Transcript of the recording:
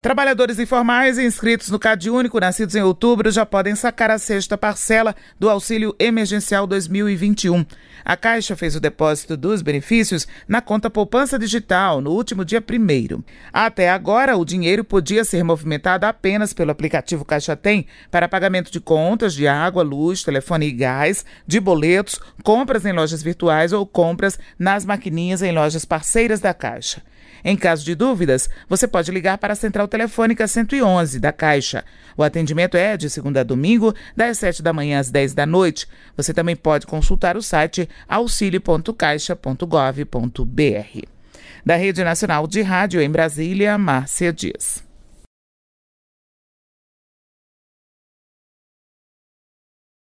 Trabalhadores informais inscritos no CadÚnico, Único, nascidos em outubro, já podem sacar a sexta parcela do Auxílio Emergencial 2021. A Caixa fez o depósito dos benefícios na conta Poupança Digital no último dia 1. Até agora, o dinheiro podia ser movimentado apenas pelo aplicativo Caixa Tem para pagamento de contas de água, luz, telefone e gás, de boletos, compras em lojas virtuais ou compras nas maquininhas em lojas parceiras da Caixa. Em caso de dúvidas, você pode ligar para a Central telefônica 111 da Caixa. O atendimento é de segunda a domingo, das 7 da manhã às 10 da noite. Você também pode consultar o site auxilio.caixa.gov.br. Da Rede Nacional de Rádio em Brasília, Márcia Dias.